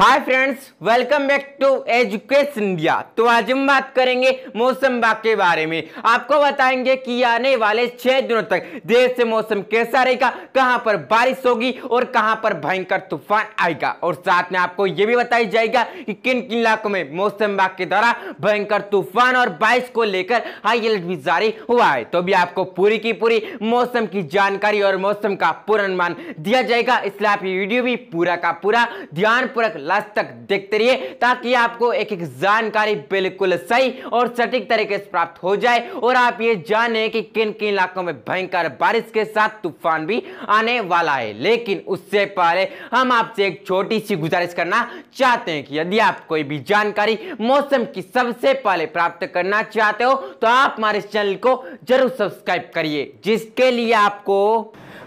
hi friends welcome back to education India तो आज हम बात करेंगे मौसम बाग के बारे में आपको बताएंगे कि आने वाले छह दिनों तक देश से मौसम कैसा रहेगा कहां पर बारिश होगी और कहां पर भयंकर तूफान आएगा और साथ में आपको यह भी बताया जाएगा कि किन किन इलाकों में मौसम बाग के द्वारा भयंकर तूफान और बारिश को लेकर हाई अलर्ट भी जारी हुआ है तो भी आपको पूरी की पूरी मौसम की जानकारी और मौसम का पूर्ण अनुमान दिया जाएगा इसलिए आप ये वीडियो भी पूरा का पूरा ध्यानपूर्वक लास्ट तक देखते रहिए ताकि आपको एक एक जानकारी बिल्कुल सही और सटीक तरीके से प्राप्त हो जाए और आप ये जाने कि किन किन इलाकों में भयंकर बारिश के साथ तूफान भी आने वाला है लेकिन उससे पहले हम आपसे एक छोटी सी गुजारिश करना चाहते हैं कि यदि आप कोई भी जानकारी मौसम की सबसे पहले प्राप्त करना चाहते हो तो आप हमारे चैनल को जरूर सब्सक्राइब करिए जिसके लिए आपको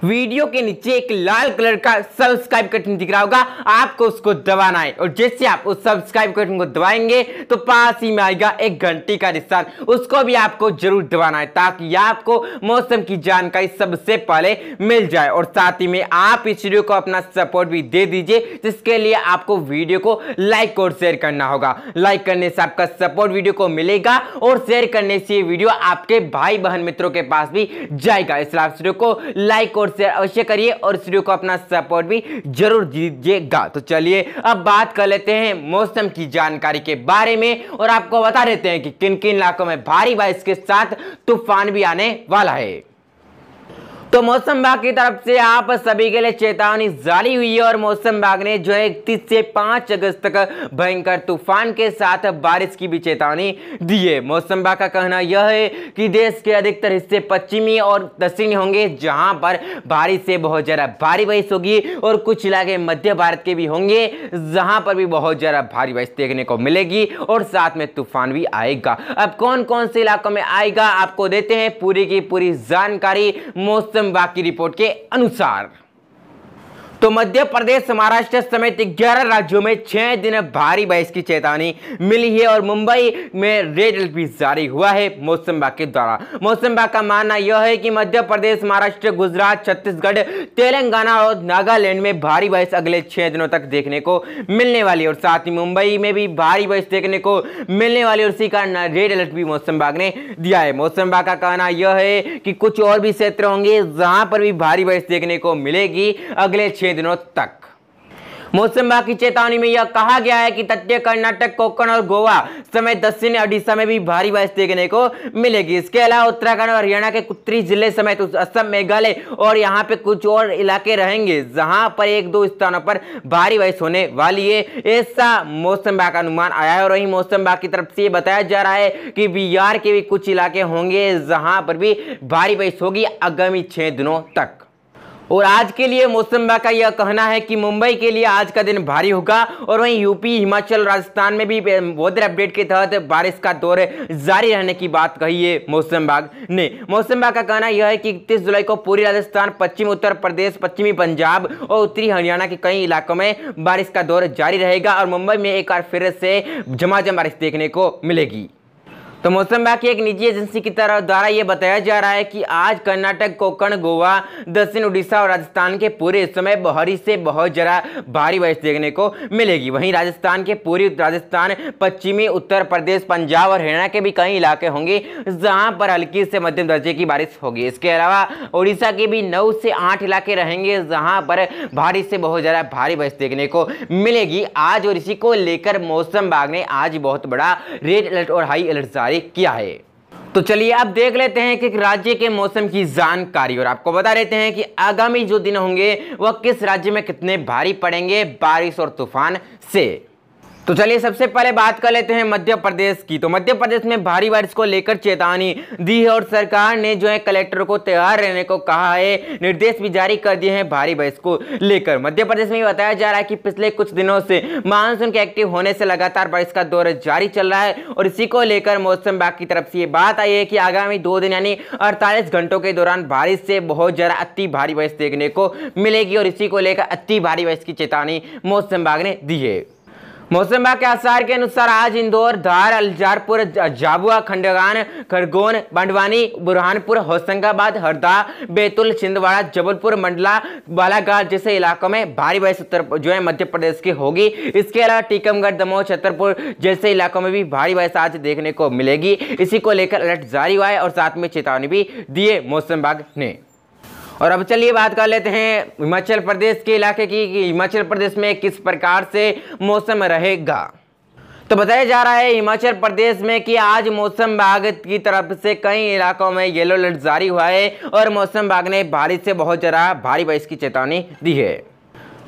वीडियो के नीचे एक लाल कलर का सब्सक्राइब बटन दिख रहा होगा आपको उसको दबाना है और जैसे आप उस सब्सक्राइब बटन को दबाएंगे तो पास ही में आएगा एक घंटी का निशान उसको भी आपको जरूर दबाना है ताकि आपको मौसम की जानकारी सबसे पहले मिल जाए और साथ ही में आप इस वीडियो को अपना सपोर्ट भी दे दीजिए जिसके लिए आपको वीडियो को लाइक और शेयर करना होगा लाइक करने से आपका सपोर्ट वीडियो को मिलेगा और शेयर करने से वीडियो आपके भाई बहन मित्रों के पास भी जाएगा इसलिए आप वीडियो को लाइक और शेयर अवश्य करिए और इस वीडियो को अपना सपोर्ट भी जरूर दीजिएगा तो चलिए अब बात कर लेते हैं मौसम की जानकारी के बारे में और आपको बता देते हैं कि किन किन इलाकों में भारी बारिश के साथ तूफान भी आने वाला है तो मौसम विभाग की तरफ से आप सभी के लिए चेतावनी जारी हुई है और मौसम विभाग ने जो है इकतीस से पांच अगस्त तक भयंकर तूफान के साथ बारिश की भी चेतावनी दी है मौसम विभाग का कहना यह है कि देश के अधिकतर हिस्से पश्चिमी और दक्षिणी होंगे जहां पर बारिश से बहुत ज्यादा भारी बारिश होगी और कुछ इलाके मध्य भारत के भी होंगे जहां पर भी बहुत ज्यादा भारी बारिश देखने को मिलेगी और साथ में तूफान भी आएगा अब कौन कौन से इलाकों में आएगा आपको देते हैं पूरी की पूरी जानकारी मौसम मौसम विभाग की रिपोर्ट के अनुसार तो मध्य प्रदेश महाराष्ट्र समेत ग्यारह राज्यों में छह दिन भारी बारिश की चेतावनी मिली है और मुंबई में रेड अलर्ट जारी हुआ है मौसम विभाग के द्वारा मौसम विभाग का मानना यह है कि मध्य प्रदेश महाराष्ट्र गुजरात छत्तीसगढ़ तेलंगाना और नागालैंड में भारी बारिश अगले छह दिनों तक देखने को मिलने वाली और साथ ही मुंबई में भी भारी बारिश देखने को मिलने वाली और इसी कारण रेड अलर्ट भी मौसम विभाग ने दिया है मौसम विभाग का कहना यह है कि कुछ और भी क्षेत्र होंगे जहां पर भी भारी बारिश देखने को मिलेगी अगले छह छः दिनों तक मौसम विभाग की चेतावनी में यह कहा गया है कि तटीय कर्नाटक कोकण और गोवा समेत दक्षिण ओडिशा में भी भारी बारिश देखने को मिलेगी इसके अलावा उत्तराखंड और हरियाणा के उत्तरी जिले समेत असम मेघालय और यहाँ पे कुछ और इलाके रहेंगे जहां पर एक दो स्थानों पर भारी बारिश होने वाली है ऐसा मौसम विभाग का अनुमान आया है और वही मौसम विभाग की तरफ से ये बताया जा रहा है कि बिहार के भी कुछ इलाके होंगे जहां पर भी भारी बारिश होगी आगामी छह दिनों तक और आज के लिए मौसम विभाग का यह कहना है कि मुंबई के लिए आज का दिन भारी होगा और वहीं यूपी हिमाचल राजस्थान में भी वेदर अपडेट के तहत बारिश का दौर जारी रहने की बात कही है मौसम विभाग ने मौसम विभाग का कहना यह है कि इकतीस जुलाई को पूरी राजस्थान पश्चिम उत्तर प्रदेश पश्चिमी पंजाब और उत्तरी हरियाणा के कई इलाकों में बारिश का दौर जारी रहेगा और मुंबई में एक बार फिर से झमाझम बारिश देखने को मिलेगी तो मौसम विभाग की एक निजी एजेंसी की तरह द्वारा ये बताया जा रहा है कि आज कर्नाटक कोकण गोवा दक्षिण उड़ीसा और राजस्थान के पूरे हिस्सों में बहरी से बहुत जरा भारी बारिश देखने को मिलेगी वहीं राजस्थान के पूरी राजस्थान पश्चिमी उत्तर प्रदेश पंजाब और हरियाणा के भी कई इलाके होंगे जहाँ पर हल्की से मध्यम दर्जे की बारिश होगी इसके अलावा उड़ीसा के भी नौ से आठ इलाके रहेंगे जहाँ पर भारी से बहुत ज़्यादा भारी बारिश देखने को मिलेगी आज और इसी को लेकर मौसम विभाग ने आज बहुत बड़ा रेड अलर्ट और हाई अलर्ट जारी जारी किया है तो चलिए आप देख लेते हैं कि राज्य के मौसम की जानकारी और आपको बता देते हैं कि आगामी जो दिन होंगे वह किस राज्य में कितने भारी पड़ेंगे बारिश और तूफान से तो चलिए सबसे पहले बात कर लेते हैं मध्य प्रदेश की तो मध्य प्रदेश में भारी बारिश को लेकर चेतावनी दी है और सरकार ने जो है कलेक्टर को तैयार रहने को कहा है निर्देश भी जारी कर दिए हैं भारी बारिश को लेकर मध्य प्रदेश में बताया जा रहा है कि पिछले कुछ दिनों से मानसून के एक्टिव होने से लगातार बारिश का दौर जारी चल रहा है और इसी को लेकर मौसम विभाग की तरफ से ये बात आई है कि आगामी दो दिन यानी अड़तालीस घंटों के दौरान बारिश से बहुत ज़्यादा अति भारी बारिश देखने को मिलेगी और इसी को लेकर अति भारी बारिश की चेतावनी मौसम विभाग ने दी है मौसम विभाग के आसार के अनुसार आज इंदौर धार अलजारपुर झाबुआ खंडगान खरगोन बंडवानी बुरहानपुर होशंगाबाद हरदा बैतूल छिंदवाड़ा जबलपुर मंडला बालाघाट जैसे इलाकों में भारी बारिश उत्तर जो है मध्य प्रदेश की होगी इसके अलावा टीकमगढ़ दमोह छतरपुर जैसे इलाकों में भी भारी बारिश आज देखने को मिलेगी इसी को लेकर अलर्ट जारी हुआ है और साथ में चेतावनी भी दिए मौसम विभाग ने और अब चलिए बात कर लेते हैं हिमाचल प्रदेश के इलाके की कि हिमाचल प्रदेश में किस प्रकार से मौसम रहेगा तो बताया जा रहा है हिमाचल प्रदेश में कि आज मौसम विभाग की तरफ से कई इलाकों में येलो अलर्ट जारी हुआ है और मौसम विभाग ने बारिश से बहुत ज़रा भारी बारिश की चेतावनी दी है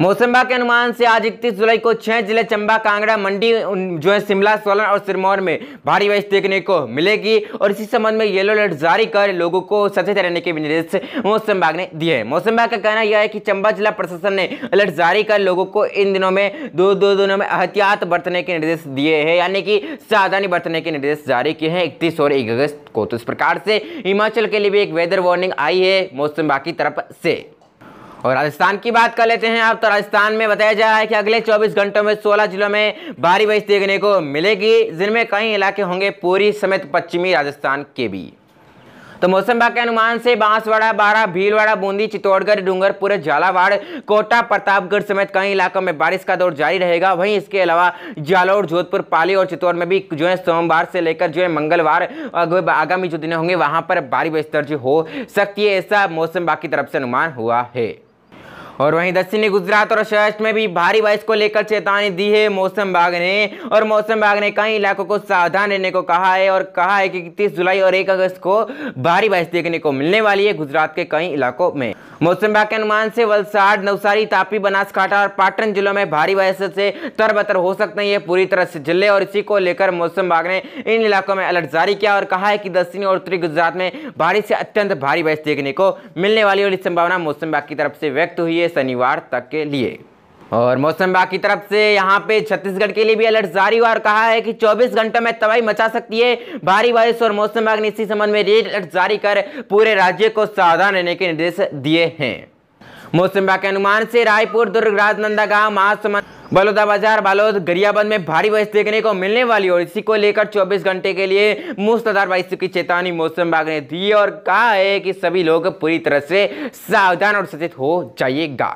मौसम विभाग के अनुमान से आज 31 जुलाई को छह जिले चंबा कांगड़ा मंडी जो है शिमला सोलन और सिरमौर में भारी बारिश देखने को मिलेगी और इसी संबंध में येलो अलर्ट जारी कर लोगों को सचेत रहने के भी निर्देश मौसम विभाग ने दिए हैं मौसम विभाग का कहना यह है कि चंबा जिला प्रशासन ने अलर्ट जारी कर लोगों को इन दिनों में दो दो दिनों में एहतियात बरतने के निर्देश दिए हैं यानी कि सावधानी बरतने के निर्देश जारी किए हैं इकतीस और एक अगस्त को तो इस प्रकार से हिमाचल के लिए भी एक वेदर वार्निंग आई है मौसम विभाग की तरफ से और राजस्थान की बात कर लेते हैं आप तो राजस्थान में बताया जा रहा है कि अगले 24 घंटों में 16 जिलों में भारी बारिश देखने को मिलेगी जिनमें कई इलाके होंगे पूरी समेत पश्चिमी राजस्थान के भी तो मौसम विभाग के अनुमान से बांसवाड़ा बारा भीलवाड़ा बूंदी चित्तौड़गढ़ डूंगरपुर झालावाड़ कोटा प्रतापगढ़ समेत कई इलाकों में बारिश का दौर जारी रहेगा वहीं इसके अलावा जालौर जोधपुर पाली और चित्तौड़ में भी जो है सोमवार से लेकर जो है मंगलवार आगामी जो दिन होंगे वहां पर भारी बारिश दर्ज हो सकती है ऐसा मौसम विभाग की तरफ से अनुमान हुआ है और वहीं दक्षिणी गुजरात और सौराष्ट्र में भी भारी बारिश को लेकर चेतावनी दी है मौसम विभाग ने और मौसम विभाग ने कई इलाकों को सावधान रहने को कहा है और कहा है कि तीस जुलाई और एक अगस्त को भारी बारिश देखने को मिलने वाली है गुजरात के कई इलाकों में मौसम विभाग के अनुमान से वलसाड नवसारी तापी बनासकाठा और पाटन जिलों में भारी बारिश से तरबतर हो सकते हैं पूरी तरह से जिले और इसी को लेकर मौसम विभाग ने इन इलाकों में अलर्ट जारी किया और कहा है कि दक्षिणी और उत्तरी गुजरात में भारी से अत्यंत भारी बारिश देखने को मिलने वाली और इस संभावना मौसम विभाग की तरफ से व्यक्त हुई है शनिवार तक के लिए और मौसम विभाग की तरफ से यहाँ पे छत्तीसगढ़ के लिए भी अलर्ट जारी हुआ और कहा है कि 24 घंटों में तबाही मचा सकती है भारी बारिश और मौसम विभाग ने इसी संबंध में रेड अलर्ट जारी कर पूरे राज्य को सावधान रहने के निर्देश दिए हैं मौसम के अनुमान से रायपुर दुर्ग राजनंदगांव महासमंद बलौदाबाजार बालोद गरियाबंद में भारी बारिश देखने को मिलने वाली और इसी को लेकर 24 घंटे के लिए मूसलाधार बारिश की चेतावनी मौसम विभाग ने दी और कहा है कि सभी लोग पूरी तरह से सावधान और सचेत हो जाइएगा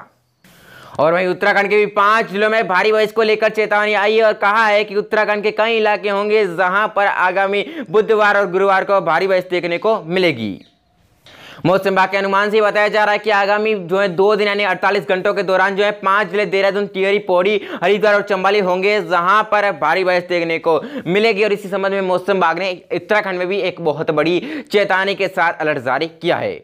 और वहीं उत्तराखंड के भी पांच जिलों में भारी बारिश को लेकर चेतावनी आई है और कहा है कि उत्तराखंड के कई इलाके होंगे जहां पर आगामी बुधवार और गुरुवार को भारी बारिश देखने को मिलेगी मौसम विभाग के अनुमान से बताया जा रहा है कि आगामी जो है दो दिन यानी अड़तालीस घंटों के दौरान जो है पांच जिले देहरादून टिहरी पौड़ी हरिद्वार और चंबाली होंगे जहां पर भारी बारिश देखने को मिलेगी और इसी संबंध में मौसम विभाग ने उत्तराखंड में भी एक बहुत बड़ी चेतावनी के साथ अलर्ट जारी किया है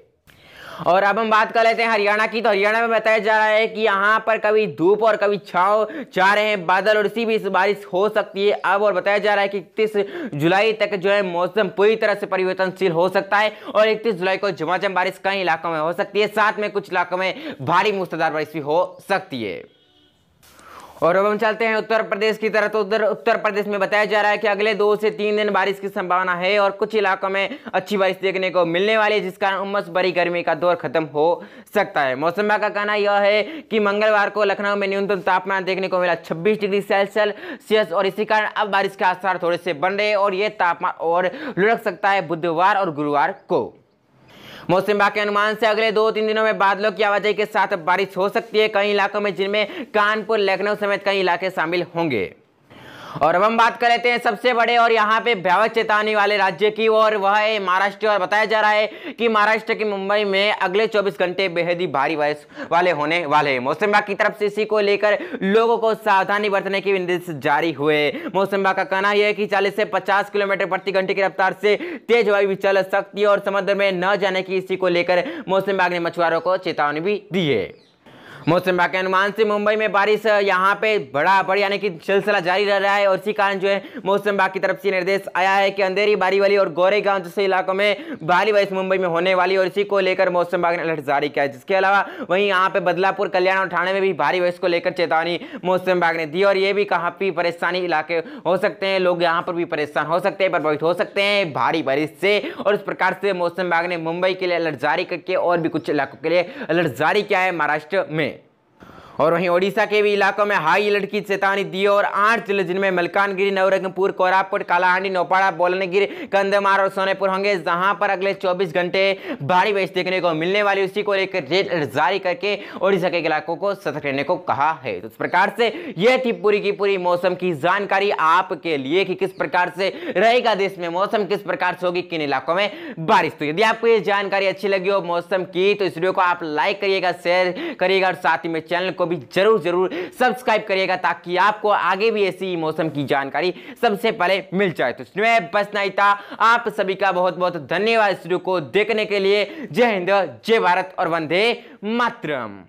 और अब हम बात कर लेते हैं हरियाणा की तो हरियाणा में बताया जा रहा है कि यहाँ पर कभी धूप और कभी छाव छा रहे हैं बादल और इसी इस बारिश हो सकती है अब और बताया जा रहा है कि इकतीस जुलाई तक जो है मौसम पूरी तरह से परिवर्तनशील हो सकता है और इकतीस जुलाई को झमाझम बारिश कई इलाकों में हो सकती है साथ में कुछ इलाकों में भारी मूसलाधार बारिश भी हो सकती है और अब हम चलते हैं उत्तर प्रदेश की तरफ तो उधर उत्तर प्रदेश में बताया जा रहा है कि अगले दो से तीन दिन बारिश की संभावना है और कुछ इलाकों में अच्छी बारिश देखने को मिलने वाली है जिस कारण उमस भरी गर्मी का दौर खत्म हो सकता है मौसम विभाग का कहना यह है कि मंगलवार को लखनऊ में न्यूनतम तापमान देखने को मिला छब्बीस डिग्री सेल्सियस और इसी कारण अब बारिश के आसार थोड़े से बन रहे और ये तापमान और लुढ़क सकता है बुधवार और गुरुवार को मौसम विभाग के अनुमान से अगले दो तीन दिनों में बादलों की आवाजाही के साथ बारिश हो सकती है कई इलाकों में जिनमें कानपुर लखनऊ समेत कई इलाके शामिल होंगे और अब हम बात कर लेते हैं सबसे बड़े और यहाँ पे भयावह चेतावनी वाले राज्य की और वह है महाराष्ट्र और बताया जा रहा है कि महाराष्ट्र के मुंबई में अगले 24 घंटे बेहद ही भारी बारिश वाले होने वाले हैं मौसम विभाग की तरफ से इसी को लेकर लोगों को सावधानी बरतने के निर्देश जारी हुए मौसम विभाग का कहना यह है कि चालीस से पचास किलोमीटर प्रति घंटे की रफ्तार से तेज हवाई भी चल सकती है और समुद्र में न जाने की इसी को लेकर मौसम विभाग ने मछुआरों को चेतावनी भी दी है मौसम विभाग के अनुमान से मुंबई में बारिश यहाँ पे बड़ा बड़ी यानी कि सिलसिला जारी रह रहा है और इसी कारण जो है मौसम विभाग की तरफ से निर्देश आया है कि अंधेरी बारी वाली और गोरेगांव जैसे इलाकों में भारी बारिश मुंबई में होने वाली और इसी को लेकर मौसम विभाग ने अलर्ट जारी किया है जिसके अलावा वहीं यहाँ पे बदलापुर कल्याण और ठाणे में भी भारी बारिश को लेकर चेतावनी मौसम विभाग ने दी और ये भी कहाँ भी परेशानी इलाके हो सकते हैं लोग यहाँ पर भी परेशान हो सकते हैं प्रभावित हो सकते हैं भारी बारिश से और इस प्रकार से मौसम विभाग ने मुंबई के लिए अलर्ट जारी करके और भी कुछ इलाकों के लिए अलर्ट जारी किया है महाराष्ट्र में और वहीं ओडिशा के भी इलाकों में हाई अलर्ट की चेतावनी दी और आठ जिले जिनमें मलकानगिरी नवरंगपुर कोरापुट कालाहांडी नौपाड़ा बोलनगिर कंधमार और सोनेपुर होंगे जहां पर अगले 24 घंटे भारी बारिश देखने को मिलने वाली उसी को लेकर रेड अलर्ट जारी करके ओडिशा के इलाकों को सतर्क रहने को कहा है तो इस प्रकार से यह थी पूरी की पूरी मौसम की जानकारी आपके लिए कि किस प्रकार से रहेगा देश में मौसम किस प्रकार से होगी किन इलाकों में बारिश तो यदि आपको ये जानकारी अच्छी लगी हो मौसम की तो इस वीडियो को आप लाइक करिएगा शेयर करिएगा और साथ ही में चैनल को को भी जरूर जरूर सब्सक्राइब करिएगा ताकि आपको आगे भी ऐसी मौसम की जानकारी सबसे पहले मिल जाए तो बस नहीं था आप सभी का बहुत बहुत धन्यवाद वीडियो को देखने के लिए जय हिंद जय भारत और वंदे मातरम